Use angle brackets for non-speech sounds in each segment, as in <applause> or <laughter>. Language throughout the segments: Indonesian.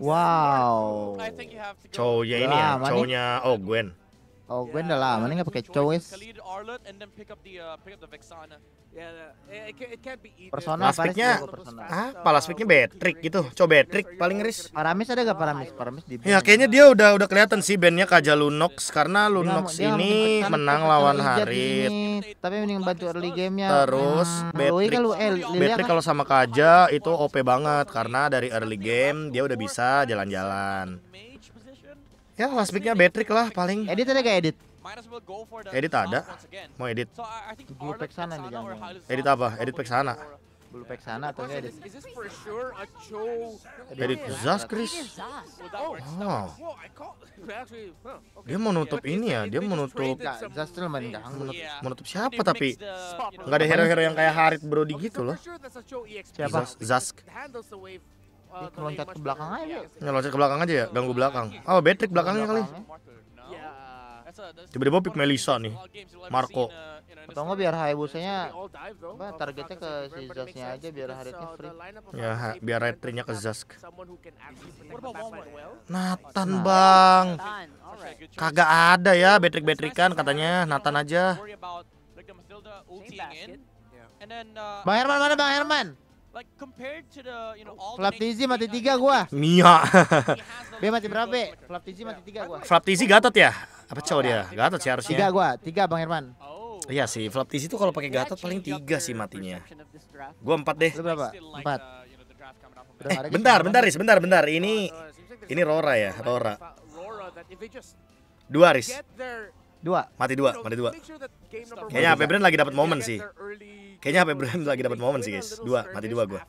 Wow. Trồ vậy nè, trồ nha. Oh, Gwen. Oh, gue udah lama nih gak pakai choice. Uh, uh, Persona Laspiknya ah, apa Laspiknya Betrick gitu. Coba trick paling ris. Paramis ada gak Paramis? Paramis di Ya kayaknya dia udah udah kelihatan sih bandnya Kaja Lunox karena Lunox dia, ini menang lawan Harit. tapi mending bantu early game-nya. Terus hmm, kalau eh, kalau sama Kaja itu OP banget karena dari early game dia udah bisa jalan-jalan. Ya, last picknya Patrick lah paling. Edit ada gak edit? Edit ada. Mau edit. Blue pack sana nih Edit apa? Edit pack sana. Blue pack sana atau edit? Edit Zas Chris. Oh. Dia mau nutup ini ya, dia mau nutup Zas tuh mengganggu. Menutup siapa tapi? Enggak ada hero-hero yang kayak Harit Brody gitu loh. E siapa? Zask. Dia oh, ke belakang aja. Iya, loncat ke belakang aja ya? Ganggu iya. belakang. Oh, Betrick belakangnya kali. Iya. Tiba-tiba pick Melisa nih. Marco. Atau nggak biar Hayabusa-nya apa, targetnya ke si Zaz-nya aja biar Haretnya uh, free. Ya, ha biar nya ke Zask. Nathan, nah. Bang. Kagak ada ya Betrick kan katanya. Nathan aja. Uh, Bang Herman mana Bang Herman? Flaptizi <laughs> mati tiga gua. Mia. B mati berapa? Flaptizi mati tiga gua. Flaptizi Gatot ya? Apa cowok dia? Gatot sih harusnya. Tiga gua, tiga Bang Herman. Oh. Iya sih, Flaptizi tuh kalau pakai Gatot paling tiga sih matinya. Gua empat deh. berapa? Empat. Eh, bentar, bentar, Riz, bentar, bentar. Ini uh, ini Rora ya, Rora. Dua, Riz. Dua. Mati dua, mati dua. Kayaknya HP Brand lagi dapat momen sih. Kayaknya HP Brand lagi dapat <laughs> momen sih, guys. Dua, mati dua gua.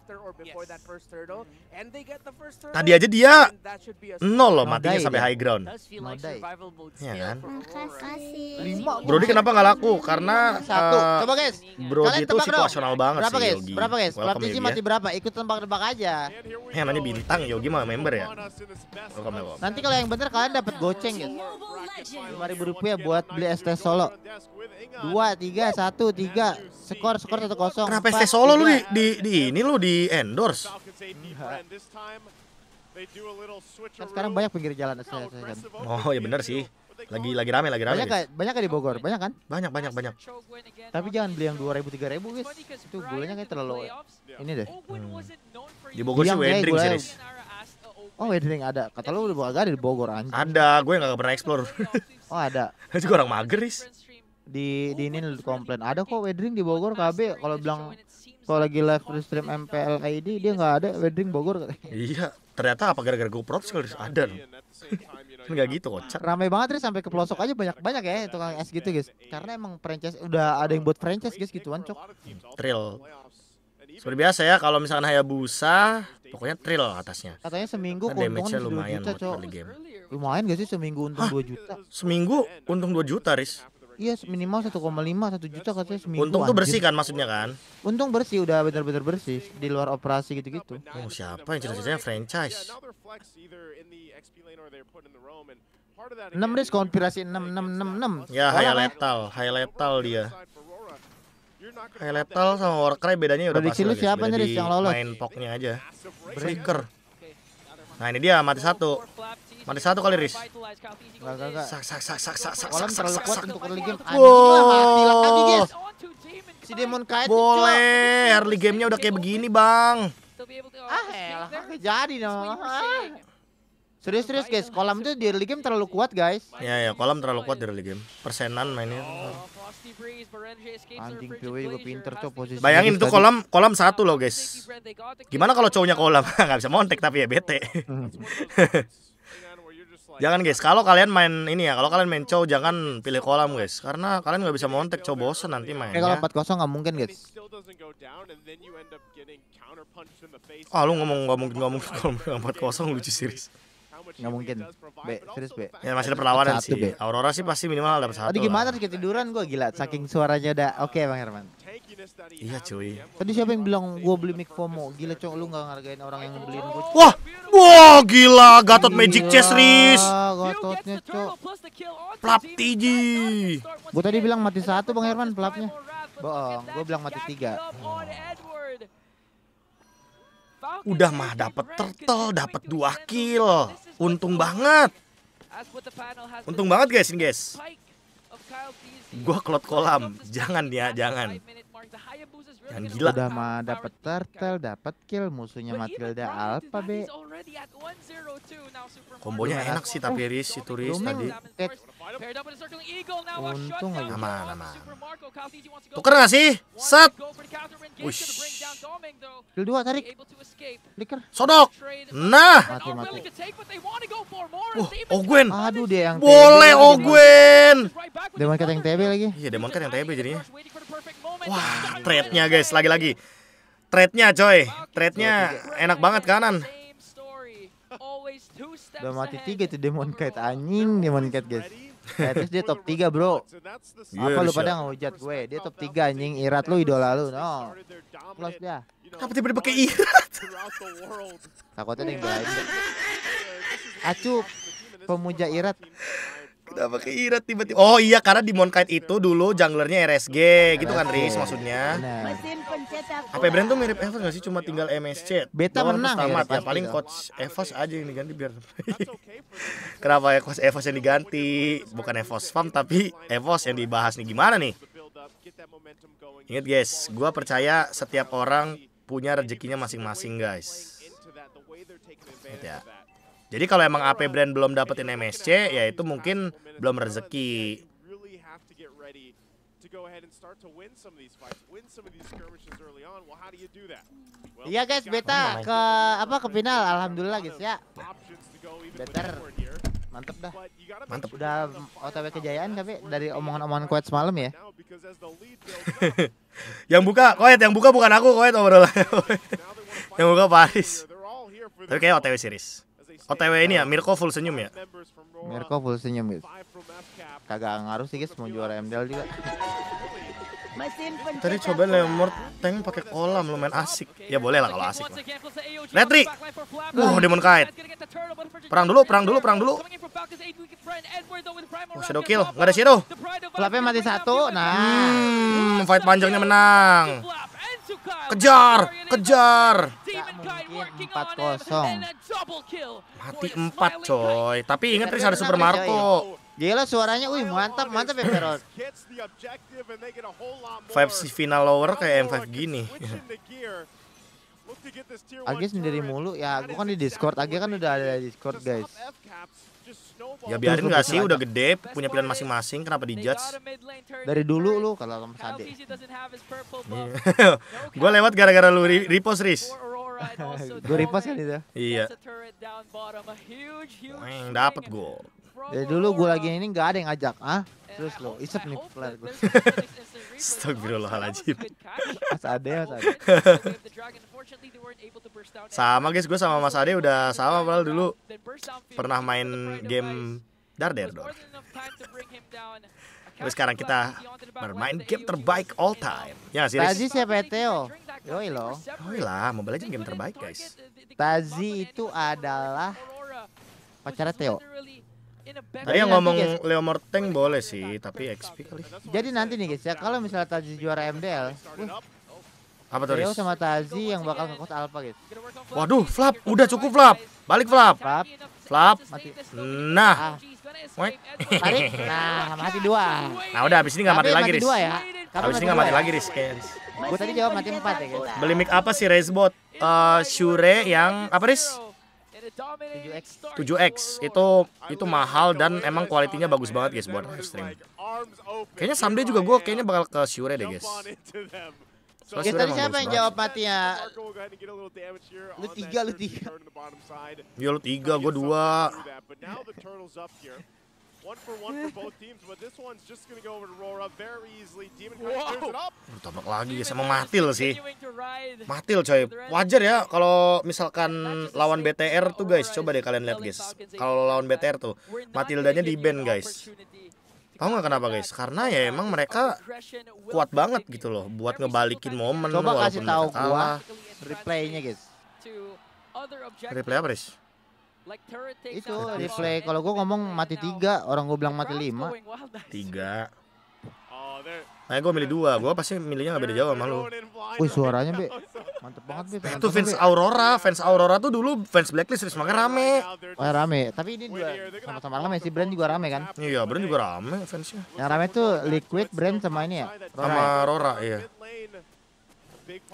Tadi aja dia nol loh matinya sampai high ground. Ya kan? Brody kenapa nggak laku? Karena satu. Uh, Coba guys. Brody itu situasional banget berapa sih guys? Yogi. Berapa guys? Welcome, Yogi, mati ya. berapa? Ikut tembak-tembak aja. Ya nanya bintang Yogi mah member ya. Nanti kalau yang bener kalian dapat goceng guys. ribu rupiah buat buat beli ST Solo. Dua, tiga, satu, tiga. Skor, skor satu kosong. Kenapa ST Solo lu di, di, di ini lu di endorse? Nah, sekarang banyak pinggir jalan ST ya kan. Oh ya benar sih. Lagi lagi rame, lagi rame. Banyak gak, banyak gak di Bogor? Banyak kan? Banyak, banyak, banyak. Tapi jangan beli yang 2000 3000, guys. Itu gulanya kayak terlalu ini deh. Hmm. Di Bogor sih wedding series. Oh, wedding ada. Kata lu udah agak ada di Bogor anjing. Ada, gue gak pernah explore. <laughs> Oh ada. <laughs> Itu juga orang mager is. Di di ini komplain. Ada kok wedding di Bogor KB kalau bilang kalau lagi live stream MPL ID dia nggak ada wedding Bogor Iya, ternyata apa gara-gara gue protes kali ada. Enggak <laughs> kan gitu kocak. Ramai banget sih sampai ke pelosok aja banyak-banyak ya tukang es gitu guys. Karena emang franchise udah ada yang buat franchise guys gituan cok. Trill. Seperti biasa ya kalau misalkan Hayabusa pokoknya trill atasnya katanya seminggu nah, damage lumayan juta, buat early game lumayan gak sih seminggu untung Hah? 2 juta seminggu untung 2 juta ris? Iya minimal 1,5 1 juta katanya seminggu Untung tuh bersih kan maksudnya kan Untung bersih udah bener-bener bersih Di luar operasi gitu-gitu Oh siapa yang cerita-ceritanya franchise 6 risk konspirasi 6666 Ya high letal High letal dia Kayak sama Warcry bedanya udah Prediksi lu siapa nih yang lolos? Main poknya aja Breaker Nah ini dia mati satu Mati satu kali Riz Gak gak gak Sak sak sak sak sak sak sak sak sak untuk sak sak sak Si Demon Kite Boleh Early gamenya udah kayak begini bang Ah elah jadi dong Serius-serius guys, kolam itu di early game terlalu kuat guys. Ya ya, kolam terlalu kuat di early game. Persenan mainnya. Anjing PW juga pinter cok posisi. Bayangin itu kolam kolam satu loh guys. Gimana kalau cowoknya kolam? <laughs> Gak bisa montek tapi ya bete. <laughs> jangan guys, kalau kalian main ini ya, kalau kalian main cow jangan pilih kolam guys, karena kalian gak bisa montek cow bosen nanti main. Eh, kalau 4-0 nggak mungkin guys. Ah lu ngomong gak mungkin nggak mungkin kalau <laughs> empat kosong lucu serius. Nggak mungkin. B, serius B. Ya masih ada perlawanan satu, sih. B. Aurora sih pasti minimal dapat satu. Tadi gimana sih ketiduran gue gila, saking suaranya udah oke okay, Bang Herman. Iya cuy. Tadi siapa yang bilang gue beli mic FOMO? Gila cok lu nggak ngargain orang yang beliin gue. Wah, wah gila Gatot gila, Magic Chess Riz. Gatotnya cok. Plap tiji. Gue tadi bilang mati satu Bang Herman platnya? Bohong, gue bilang mati tiga. Hmm. Udah mah dapat turtle, dapat dua kill. Untung banget. Untung banget guys ini guys. Gua kelot kolam. Jangan ya, jangan. yang gila. Udah mah dapat turtle, dapat kill musuhnya Matilda Alpha B. Kombonya enak sih tapi Riz itu oh, Riz tadi. Untung aja. Aman, aman. Tuker gak sih? Set. Wish. Kill dua tarik. Flicker. Sodok. Nah. Mati mati. Uh, Ogwen. Aduh dia yang Boleh TB Ogwen. Demon Cat yang TB lagi. Iya Demon Cat yang TB jadinya. Wah, trade-nya guys lagi-lagi. Trade-nya coy. Trade-nya enak banget kanan. Udah mati tiga itu Demon Cat anjing Demon Cat guys. Eh, terus dia top 3 bro yeah, Apa lu pada ngehujat gue Dia top 3 anjing Irat lu idola lu No Plus dia Kenapa tiba-tiba ke Irat Takutnya ada yang lain Acup Pemuja Irat Kenapa ke tiba-tiba? Oh iya karena di Monkite itu dulu junglernya RSG gitu kan Riz maksudnya. Nah. brand tuh mirip Evas gak sih cuma tinggal MSC. Beta Doang menang ya, tamat. ya, paling coach Evas aja yang diganti biar. <laughs> Kenapa ya coach Evas yang diganti? Bukan Evas Farm tapi Evas yang dibahas nih gimana nih? Ingat guys, gua percaya setiap orang punya rezekinya masing-masing guys. Ingat ya. Jadi kalau emang AP brand belum dapetin MSC, ya itu mungkin belum rezeki. Iya guys, beta ke apa ke final alhamdulillah guys ya. Better. Mantep dah. Mantep. Udah OTW kejayaan tapi dari omongan-omongan kuat semalam ya. <laughs> yang buka kuat, yang buka bukan aku kuat obrolannya. yang buka Paris. Tapi kayak OTW series. OTW oh, ini ya, Mirko full senyum ya? Mirko full senyum gitu. Kagak ngaruh sih guys, mau juara MDL juga. Tadi coba lemur tank pakai kolam lumayan asik. Ya boleh lah kalau asik. Lah. Retri. Uh, Demon Kite. Perang dulu, perang dulu, perang dulu. Oh, shadow kill. Enggak ada shadow. Flapnya mati satu. Nah, hmm, fight panjangnya menang. Kejar, kejar. Empat kosong. Mati empat coy. Tapi ingat Riz ada Super Marco. Gila suaranya, wih mantap mantap ya Perot. five c final lower kayak M5 gini. Agi sendiri mulu ya, aku kan di Discord, Agi kan udah ada di Discord guys. Ya biarin gak sih udah gede punya pilihan masing-masing kenapa di judge Dari dulu lu kalau sama Sade. <laughs> gue lewat gara-gara lu repost Riz. <laughs> gue repost kan itu. Iya. Yang Dapet gue. Dari dulu gue lagi ini gak ada yang ngajak, ah? Terus lo isep nih flare gue. <laughs> Stok Astagfirullahaladzim. <laughs> Mas Ade, Mas Ade. sama guys, gue sama Mas Ade udah sama padahal dulu pernah main game Dar Dar Tapi sekarang kita bermain game terbaik all time. Ya sih. Tazi siapa ya, Teo? Yoi lo. Yoi lah, Mobile Legends game terbaik guys. Tazi itu adalah pacarnya Teo. Tadi yang ngomong guys, Leo Morteng boleh sih, tapi XP kali. Jadi nanti nih guys ya, kalau misalnya Tazi juara MDL, uh, apa tuh? Leo sama Tazi yang bakal ngekot Alpha guys. Waduh, Flap, udah cukup Flap. Balik Flap. Flap. Flap. Mati. Nah. Ah. Tarik. Nah, mati dua. Nah, udah habis ini enggak mati, lagi, Riz. Dua ya. Habis ini enggak mati ya? lagi, Riz. Gue tadi jawab mati empat ya, guys. Beli mic apa sih Rezbot? Eh, uh, Shure yang apa, Riz? 7X itu itu mahal dan emang kualitinya bagus banget guys buat live stream. Kayaknya someday juga gue kayaknya bakal ke Shure deh guys. So, ya, tadi siapa yang jawab mati ya? Lu tiga, lu tiga. Iya lu tiga, gue dua. Iya, One for one for <laughs> both teams, but this one's just gonna go over to Rora very easily. Demon wow. it up. Ditambah lagi sama Matil sih. Matil coy. Wajar ya kalau misalkan lawan BTR tuh guys, coba deh kalian lihat guys. Kalau lawan BTR tuh Matildanya di ban guys. Tahu nggak kenapa guys? Karena ya emang mereka kuat banget gitu loh buat ngebalikin momen coba walaupun kasih tahu gua replay Replaynya guys. Replay apa guys? Itu replay kalau gue ngomong mati tiga, orang gue bilang mati lima. Tiga. Oh, nah gue milih dua, gue pasti milihnya gak beda jauh sama lu Wih suaranya be, <laughs> mantep banget be nah, Itu fans Aurora, fans Aurora tuh dulu fans Blacklist terus makanya rame Oh, oh ya, rame, tapi ini juga sama-sama rame sih, Brand juga rame kan Iya Brand juga rame fansnya Yang rame tuh Liquid, Brand sama ini ya? Sama Aurora iya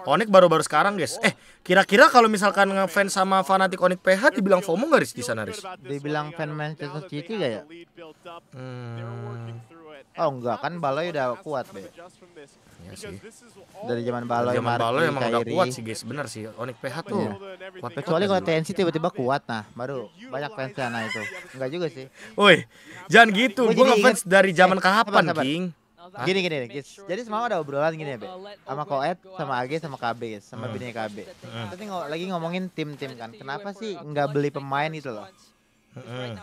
Onik baru-baru sekarang, guys. Oh. Eh, kira-kira kalau misalkan ngefans sama fanatik Onik PH dibilang FOMO nggak, Riz, di sana, Riz? Dibilang fan Manchester City gak ya? Hmm. Oh enggak kan Baloy udah kuat deh. Iya sih. Dari zaman Baloi Dari zaman Baloi emang udah kuat sih guys, bener sih. Onik PH tuh. Iya. Kuat Kecuali kalau TNC tiba-tiba kuat nah, baru banyak fans sana itu. Enggak juga sih. Woi, jangan gitu. Gue ngefans dari zaman eh, kapan, sabar, sabar. King? Gini gini, guys. Jadi semalam ada obrolan gini ya, Be. Sama Koet, sama AG, sama KB, guys. sama hmm. bini KB. Hmm. Tapi ng lagi ngomongin tim-tim kan. Kenapa sih nggak beli pemain itu loh? Hmm.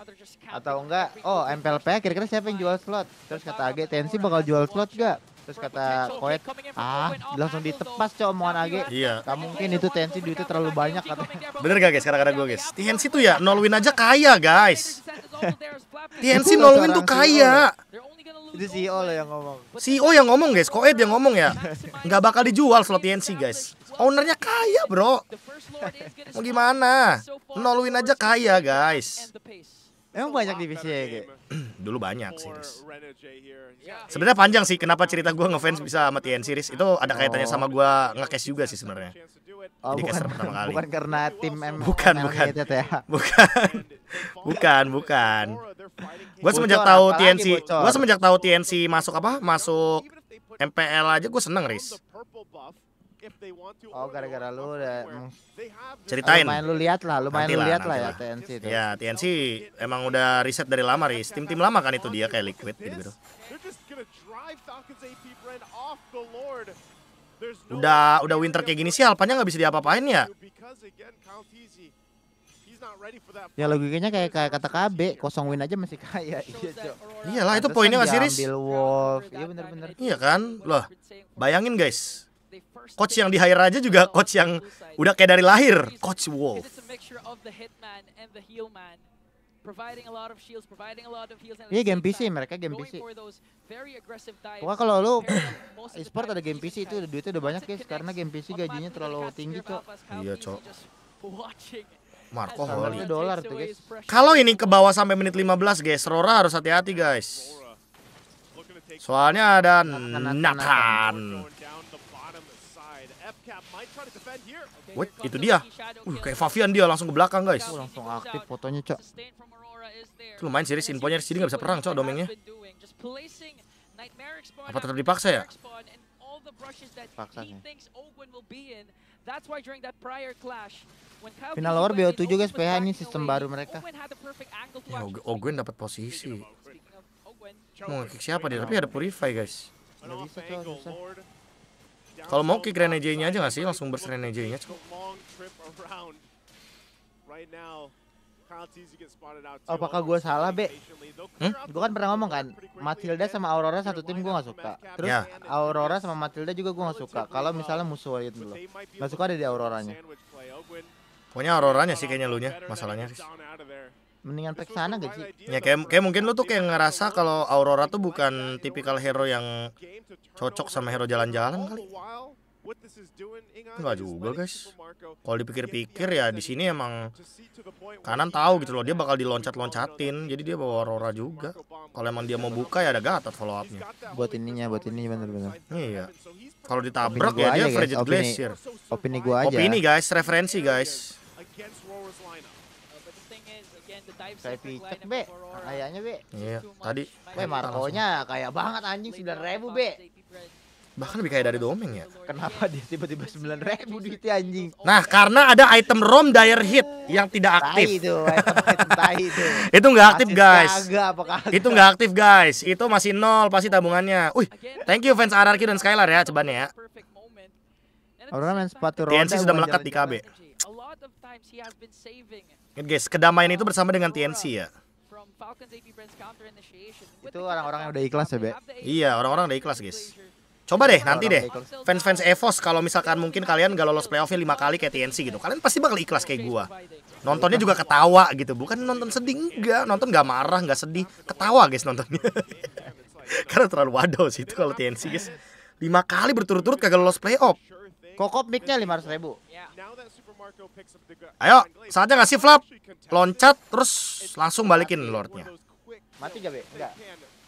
Atau enggak, oh MPLP kira-kira siapa yang jual slot? Terus kata AG, Tensi bakal jual slot gak? Terus kata Koet, ah langsung ditepas cowok omongan Age. Iya. Gak mungkin itu tensi duitnya terlalu banyak katanya. Bener gak guys kadang-kadang gue guys? TNC tuh ya nol win e e ya. aja kaya guys. TNC nol win tuh kaya. Itu CEO lah yang ngomong. CEO yang ngomong guys, Koet yang ngomong ya. Gak bakal dijual slot TNC guys. Ownernya kaya bro. Mau gimana? Nol win aja kaya guys. Emang banyak divisi ya, <clears throat> dulu banyak series. Sebenarnya panjang sih kenapa cerita gue ngefans bisa sama TN series itu ada kaitannya sama gue oh. ngekes juga sih sebenarnya. Oh, bukan, Bukan karena tim M bukan bukan. Ya. <laughs> bukan bukan bukan. Gue semenjak tahu TNC, gue semenjak tahu TNC masuk apa masuk MPL aja gue seneng Riz. Oh gara-gara lu udah mm. ceritain. Main lu lihat lah, lu main lu lihat lah ya TNC itu. Ya TNC emang udah riset dari lama ris. Tim-tim lama kan itu dia kayak Liquid gitu. Udah udah winter kayak gini sih Alpanya nggak bisa diapa-apain ya. Ya logikanya kayak kayak kata KB, kosong win aja masih kaya. Iya, lah itu poinnya nggak sih, Ris? Iya benar-benar. Iya kan? Loh, bayangin guys coach yang di hire aja juga coach yang udah kayak dari lahir, coach Wolf. Iya game PC mereka game PC. Wah kalau lu e-sport ada game PC itu duitnya udah banyak guys karena game PC gajinya terlalu tinggi iya, cok. Iya cok. Marco Holly. dolar tuh guys. Kalau ini ke bawah sampai menit 15 guys, Rora harus hati-hati guys. Soalnya ada Nathan. Nathan. Wait, itu dia. Uh, kayak Favian dia langsung ke belakang, guys. Oh, langsung aktif fotonya, Cok. Itu lumayan serius infonya di sini nggak bisa perang, Cok, domingnya. Apa tetap dipaksa ya? Paksanya. Final War BO7 guys, PH ini sistem baru mereka. Ya, Ogwen dapat posisi. Mau kick siapa dia? Tapi ada Purify, guys. bisa, Cok. Kalau mau kick Renejay-nya aja gak sih? Langsung burst Renejay-nya Apakah gue salah, Be? Hmm? Gue kan pernah ngomong kan, Matilda sama Aurora satu tim gue gak suka. Terus yeah. Aurora sama Matilda juga gue gak suka. Kalau misalnya musuh itu dulu. Gak suka ada di Auroranya. Pokoknya Auroranya sih kayaknya lu nya masalahnya. Riz mendingan pergi sana gak sih ya kayak kayak mungkin lo tuh kayak ngerasa kalau Aurora tuh bukan tipikal hero yang cocok sama hero jalan-jalan kali Enggak juga guys. Kalau dipikir-pikir ya di sini emang kanan tahu gitu loh dia bakal diloncat-loncatin. Jadi dia bawa Aurora juga. Kalau emang dia mau buka ya ada gatot follow upnya. Buat ininya, buat ini bener-bener. Iya. Kalau ditabrak ya dia Frigid Glacier. Opini, opini gua aja. Opini guys, referensi guys. Saya picek be, ah, kayaknya be. Iya, tadi. Be Marconya kayak banget anjing sembilan ribu be. Bahkan lebih kaya dari domeng ya. Kenapa dia tiba-tiba sembilan ribu duitnya anjing? Nah, karena ada item ROM dire hit yang tidak aktif. Tai itu, item, item tai itu. itu nggak aktif, guys. Itu nggak aktif, guys. Itu masih nol pasti tabungannya. Wih, thank you fans Ararki dan Skylar ya, cobaan ya. Orang main sepatu Rom. TNC sudah melekat di KB kan Guys, kedamaian itu bersama dengan TNC ya. Itu orang-orang yang udah ikhlas ya, Be? Iya, orang-orang udah ikhlas, guys. Coba deh nanti deh fans-fans Evos kalau misalkan mungkin kalian gak lolos playoffnya lima kali kayak TNC gitu kalian pasti bakal ikhlas kayak gua nontonnya juga ketawa gitu bukan nonton sedih enggak nonton gak marah gak sedih ketawa guys nontonnya <laughs> karena terlalu waduh sih itu kalau TNC guys lima kali berturut-turut kagak lolos playoff Kokop mic-nya 500 ribu. Ayo, saatnya ngasih flap. Loncat, terus langsung balikin lordnya. Mati gak, Be? Enggak.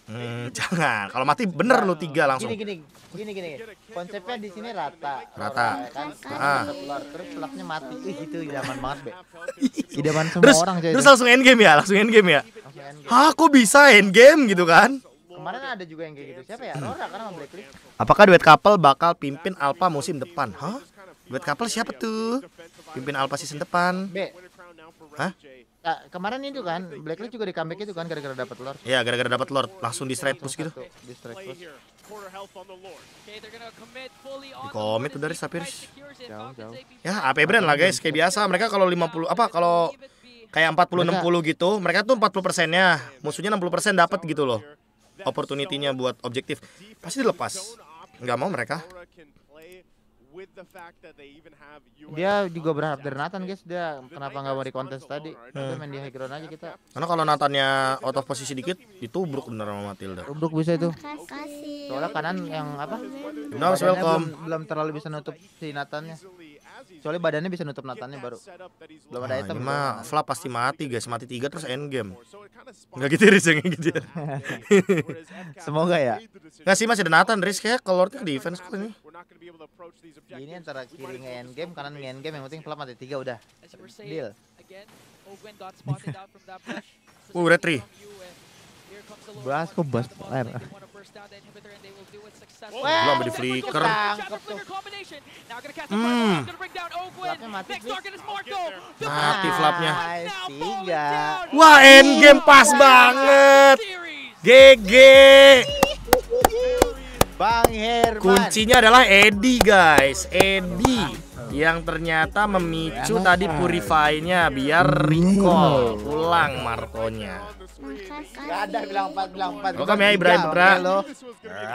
Hmm, <laughs> <laughs> jangan. Kalau mati bener lu tiga langsung. Gini gini. Gini gini. Konsepnya di sini rata. Rata. Kan, kan? Ah. Kan, terus pelaknya mati. Ih, itu idaman banget, Be. <laughs> idaman semua terus, orang Terus langsung end game ya, langsung end game ya. Hah, kok bisa end game gitu kan? Kemarin ada juga yang kayak gitu. Siapa ya? Rora karena sama Blacklist. Apakah duet couple bakal pimpin Alpha musim depan? Hah? Duet couple siapa tuh? Pimpin Alpha season depan. B. Hah? Nah, kemarin itu kan Blacklist juga di comeback itu kan gara-gara dapat Lord. Iya, gara-gara dapat Lord langsung di strike push gitu. Di strike push. Di commit tuh dari Sapir. Jauh, jauh. Ya, AP brand lah guys, kayak biasa. Mereka kalau 50 apa kalau kayak 40 enam 60 gitu, mereka tuh 40 persennya, musuhnya 60 persen dapat gitu loh opportunity-nya buat objektif pasti dilepas nggak mau mereka dia juga berharap dari Nathan guys dia kenapa nggak mau di kontes tadi hmm. Dia main di high ground aja kita karena kalau Nathannya out of posisi dikit itu bruk bener sama Matilda Bruk bisa itu soalnya kanan yang apa no, welcome belum, belum terlalu bisa nutup si Nathannya Soalnya badannya bisa nutup natanya baru. Belum ada ah, item. Mah Flap pasti mati guys, mati tiga terus end game. Enggak gitu Riz yang gitu. Ya. <laughs> Semoga ya. Enggak sih masih ada Nathan Riz kayak kalau ke defense kok ini. Ini antara kiri nge end game, kanan nge end game yang penting Flap mati tiga udah. Deal. uh <laughs> udah Bas kok bas player. Hmm. Wah, belum di flicker. Hmm. Mati flapnya. Wah, end game pas banget. GG. Bang Herman. Kuncinya adalah Edi guys, Edi yang ternyata memicu tadi purify-nya biar hmm. recall pulang Markonya. Gak ada bilang empat, bilang kok Oke, ya, Ibrahim Bra.